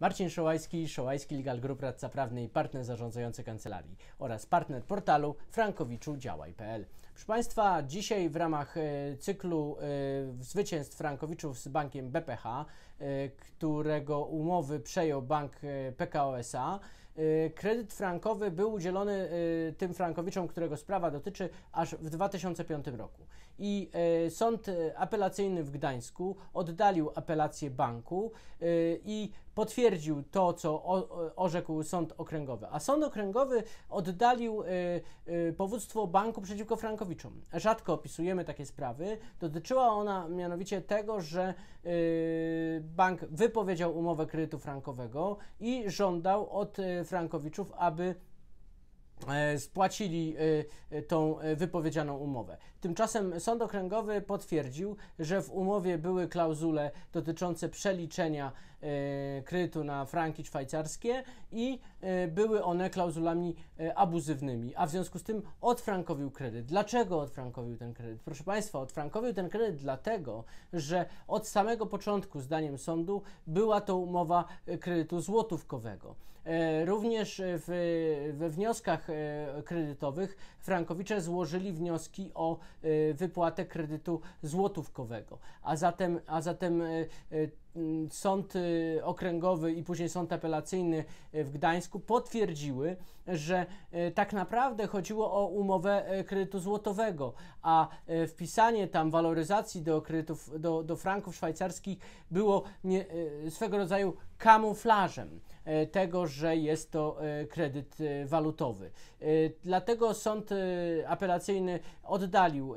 Marcin Szołajski, Szołajski Legal Group, radca prawny i partner zarządzający kancelarii oraz partner portalu frankowiczudziałaj.pl. Proszę Państwa, dzisiaj w ramach e, cyklu e, zwycięstw frankowiczów z bankiem BPH, y, e, którego umowy przejął bank PKO SA, Y, kredyt frankowy był udzielony y, tym frankowiczom, którego sprawa dotyczy, aż w 2005 roku. I y, sąd apelacyjny w Gdańsku oddalił apelację banku i potwierdził to, co orzekł sąd okręgowy. A sąd okręgowy oddalił powództwo banku przeciwko frankowiczom. Rzadko opisujemy takie sprawy. Dotyczyła ona mianowicie tego, że bank wypowiedział umowę kredytu frankowego i żądał od Frankowiczów, aby E, spłacili e, e, tą wypowiedzianą umowę. Tymczasem sąd okręgowy potwierdził, że w umowie były klauzule dotyczące przeliczenia kredytu na franki szwajcarskie i były one klauzulami abuzywnymi, a w związku z tym odfrankowił kredyt. Dlaczego odfrankowił ten kredyt? Proszę Państwa, odfrankowił ten kredyt dlatego, że od samego początku, zdaniem sądu, była to umowa kredytu złotówkowego. Również w, we wnioskach E, kredytowych frankowicze złożyli wnioski o e, wypłatę kredytu złotówkowego, a zatem, a zatem e, Mm, sąd y, okręgowy i później sąd apelacyjny y, w Gdańsku potwierdziły, że y, tak naprawdę chodziło o umowę kredytu złotowego, a wpisanie tam waloryzacji do kredytów, do, do franków szwajcarskich było nie, swego rodzaju kamuflażem tego, że jest to kredyt walutowy. Dlatego sąd apelacyjny oddalił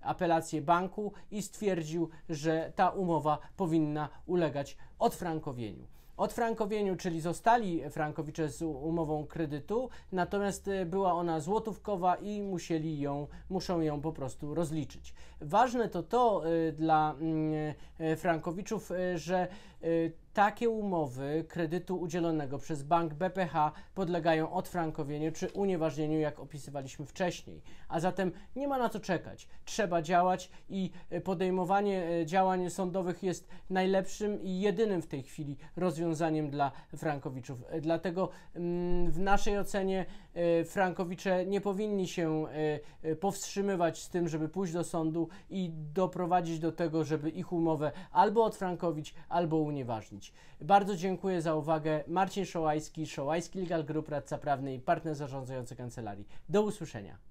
apelację banku i stwierdził, że ta umowa powinna ulegać ulegać odfrankowieniu odfrankowieniu, czyli zostali frankowicze z umową kredytu, natomiast e, była ona złotówkowa i musieli ją, muszą ją po prostu rozliczyć. Ważne to to e, dla mm, e, frankowiczów, że takie umowy kredytu udzielonego przez bank BPH podlegają odfrankowieniu czy unieważnieniu, jak opisywaliśmy wcześniej. A zatem nie ma na co czekać. Trzeba działać i e, podejmowanie e, działań sądowych jest najlepszym i jedynym w tej chwili rozwiązaniem dla frankowiczów. E, dlatego mm, w naszej ocenie frankowicze nie powinni się powstrzymywać z tym, żeby pójść do sądu i doprowadzić do tego, żeby ich umowę albo odfrankowić, albo unieważnić. Bardzo dziękuję za uwagę. Marcin Szołajski, Szołajski Legal Group, radca prawny i partner zarządzający kancelarii. Do usłyszenia.